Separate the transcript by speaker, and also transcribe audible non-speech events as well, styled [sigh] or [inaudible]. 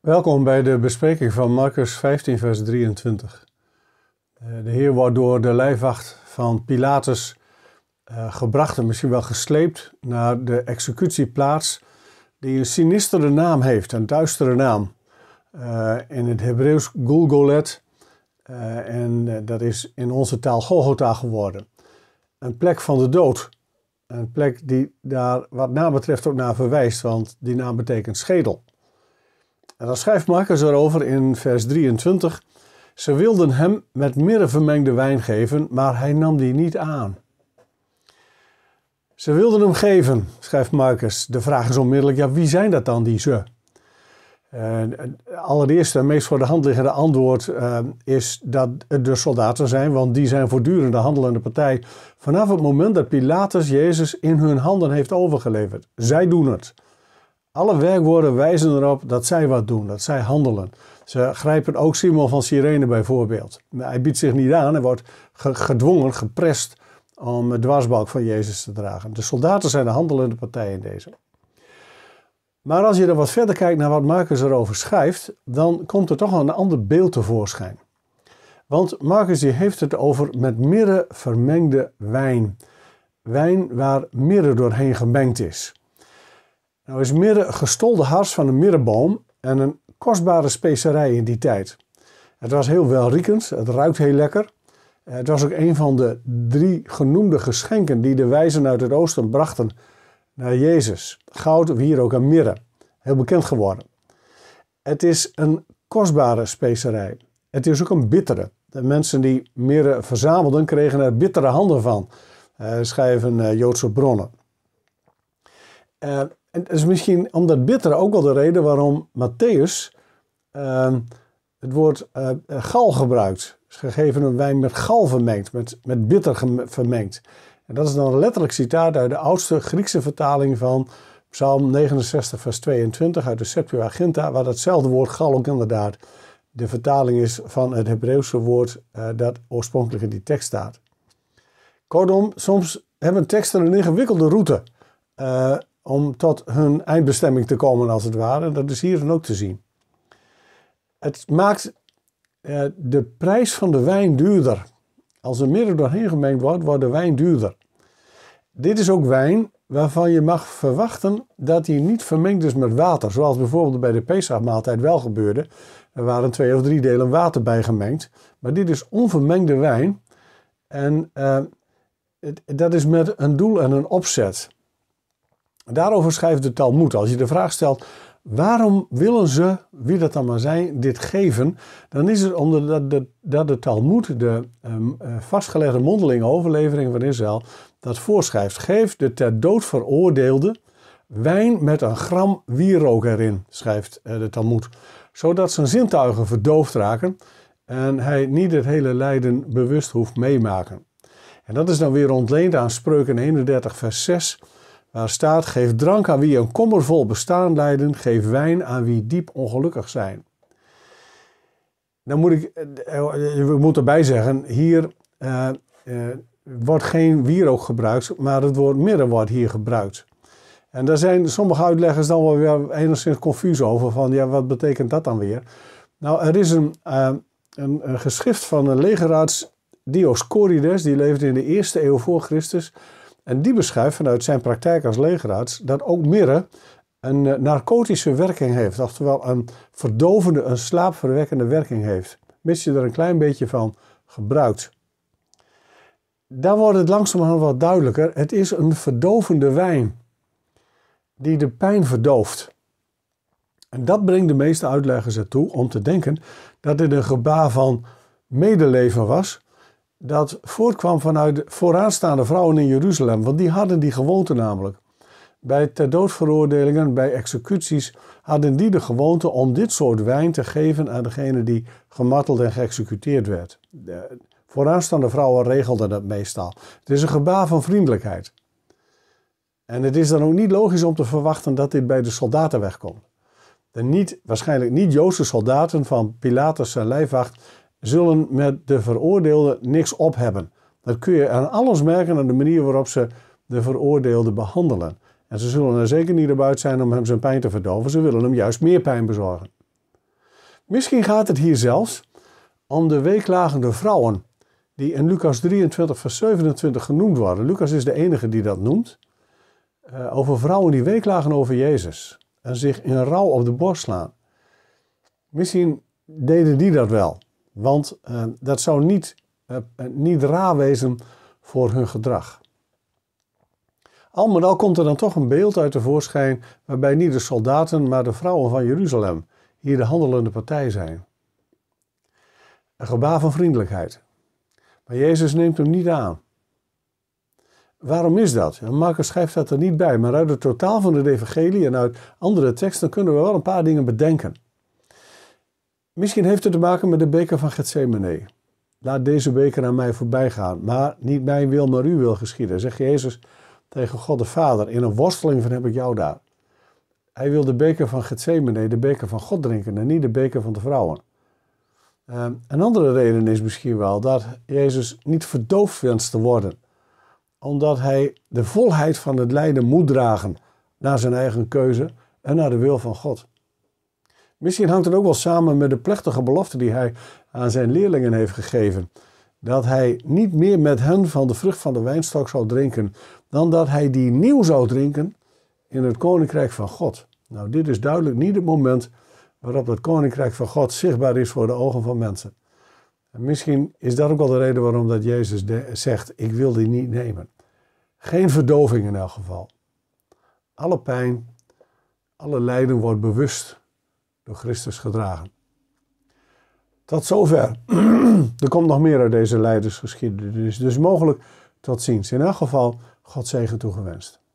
Speaker 1: Welkom bij de bespreking van Marcus 15, vers 23. Eh, de Heer wordt door de lijfwacht van Pilatus eh, gebracht en misschien wel gesleept naar de executieplaats, die een sinistere naam heeft, een duistere naam. Eh, in het Hebreeuws Golgolet, en dat is in onze taal Golgotha geworden. Een plek van de dood. Een plek die daar wat naam betreft ook naar verwijst, want die naam betekent schedel. En dan schrijft Marcus erover in vers 23. Ze wilden hem met mirre vermengde wijn geven, maar hij nam die niet aan. Ze wilden hem geven, schrijft Marcus. De vraag is onmiddellijk, ja wie zijn dat dan die ze? allereerst en meest voor de hand liggende antwoord eh, is dat het de dus soldaten zijn, want die zijn voortdurend de handelende partij vanaf het moment dat Pilatus Jezus in hun handen heeft overgeleverd. Zij doen het. Alle werkwoorden wijzen erop dat zij wat doen, dat zij handelen. Ze grijpen ook Simon van Sirene bijvoorbeeld. Hij biedt zich niet aan en wordt gedwongen, geprest om de dwarsbalk van Jezus te dragen. De soldaten zijn de handelende partij in deze. Maar als je dan wat verder kijkt naar wat Marcus erover schrijft, dan komt er toch een ander beeld tevoorschijn. Want Marcus die heeft het over met mirre vermengde wijn. Wijn waar mirre doorheen gemengd is. Nou is mirre gestolde hars van een mirreboom en een kostbare specerij in die tijd. Het was heel welriekend, het ruikt heel lekker. Het was ook een van de drie genoemde geschenken die de wijzen uit het oosten brachten naar Jezus. Goud, wierook ook mirre. Heel bekend geworden. Het is een kostbare specerij. Het is ook een bittere. De mensen die mirre verzamelden kregen er bittere handen van, eh, schrijven eh, Joodse bronnen. Uh, en dat is misschien om dat bittere ook wel de reden waarom Matthäus ehm, het woord eh, eh, gal gebruikt. gegeven een wijn met gal vermengd, met, met bitter vermengd. En dat is dan een letterlijk citaat uit de oudste Griekse vertaling van Psalm 69, vers 22 uit de Septuaginta, waar datzelfde woord gal ook inderdaad de vertaling is van het Hebreeuwse woord dat oorspronkelijk in die tekst staat. Kortom, soms hebben teksten een ingewikkelde route om tot hun eindbestemming te komen, als het ware. Dat is hier dan ook te zien. Het maakt eh, de prijs van de wijn duurder. Als er midden doorheen gemengd wordt, wordt de wijn duurder. Dit is ook wijn waarvan je mag verwachten dat hij niet vermengd is met water. Zoals bijvoorbeeld bij de Pesachmaaltijd wel gebeurde. Er waren twee of drie delen water bij gemengd. Maar dit is onvermengde wijn. En eh, dat is met een doel en een opzet. Daarover schrijft de Talmud. Als je de vraag stelt, waarom willen ze, wie dat dan maar zijn, dit geven? Dan is het omdat de, dat de Talmud, de ehm, eh, vastgelegde mondelinge overlevering van Israël, dat voorschrijft. Geef de ter dood veroordeelde wijn met een gram wierook erin, schrijft eh, de Talmud. Zodat zijn zintuigen verdoofd raken en hij niet het hele lijden bewust hoeft meemaken. En dat is dan weer ontleend aan Spreuken 31, vers 6 Waar staat: Geef drank aan wie een kommervol bestaan leiden. geef wijn aan wie diep ongelukkig zijn. Dan moet ik, eh, eh, we moeten erbij zeggen, hier eh, wordt geen wierook gebruikt, maar het woord mirre wordt hier gebruikt. En daar zijn sommige uitleggers dan wel weer enigszins confuus over, van ja, wat betekent dat dan weer? Nou, er is een, een, geschrift van een legerraads Dioscorides, die leefde in de eerste eeuw voor Christus, en die beschrijft vanuit zijn praktijk als legerarts dat ook mirre een eh, narcotische werking heeft. Oftewel een verdovende, een slaapverwekkende werking heeft. Mits je er een klein beetje van gebruikt. Dan wordt het langzamerhand wat duidelijker. Het is een verdovende wijn die de pijn verdooft. En dat brengt de meeste uitleggers ertoe om te denken dat dit een gebaar van medeleven was dat voortkwam vanuit de vooraanstaande vrouwen in Jeruzalem, want die hadden die gewoonte namelijk. Bij ter doodveroordelingen, bij executies, hadden die de gewoonte om dit soort wijn te geven aan degene die gemarteld en geëxecuteerd werd. De vooraanstaande vrouwen regelden dat meestal. Het is een gebaar van vriendelijkheid. En het is dan ook niet logisch om te verwachten dat dit bij de soldaten wegkomt. De niet, waarschijnlijk niet-Joodse soldaten van Pilatus en lijfwacht zullen met de veroordeelde niks op hebben. Dat kun je aan alles merken aan de manier waarop ze de veroordeelde behandelen. En ze zullen er zeker niet op uit zijn om hem zijn pijn te verdoven. Ze willen hem juist meer pijn bezorgen. Misschien gaat het hier zelfs om de weeklagende vrouwen die in Lucas 23, vers 27 genoemd worden. Lucas is de enige die dat noemt. Eh, over vrouwen die weeklagen over Jezus en zich in rouw op de borst slaan. Misschien deden die dat wel. Want eh, dat zou niet, eh, eh, niet raar wezen voor hun gedrag. Al met al komt er dan toch een beeld uit te voorschijn waarbij niet de soldaten, maar de vrouwen van Jeruzalem hier de handelende partij zijn. Een gebaar van vriendelijkheid. Maar Jezus neemt hem niet aan. Waarom is dat? Markus Marcus schrijft dat er niet bij, maar uit het totaal van het evangelie en uit andere teksten kunnen we wel een paar dingen bedenken. Misschien heeft het te maken met de beker van Gethsemane. Laat deze beker aan mij voorbij gaan, maar niet mijn wil, maar uw wil geschieden. zegt Jezus tegen God de Vader, in een worsteling van heb ik jou daar. Hij wil de beker van Gethsemane, de beker van God drinken en niet de beker van de vrouwen. Ehm, een andere reden is misschien wel dat Jezus niet verdoofd wenst te worden, omdat hij de volheid van het lijden moet dragen naar zijn eigen keuze en naar de wil van God. Misschien hangt het ook wel samen met de plechtige belofte die hij aan zijn leerlingen heeft gegeven. Dat hij niet meer met hen van de vrucht van de wijnstok zou drinken, dan dat hij die nieuw zou drinken in het koninkrijk van God. Nou, dit is duidelijk niet het moment waarop dat koninkrijk van God zichtbaar is voor de ogen van mensen. En misschien is dat ook wel de reden waarom dat Jezus zegt: Ik wil die niet nemen. Geen verdoving in elk geval. Alle pijn, alle lijden wordt bewust door Christus gedragen. Tot zover. [clears throat] er komt nog meer uit deze leidersgeschiedenis. Dus mogelijk tot ziens. In elk geval, God zegen toegewenst.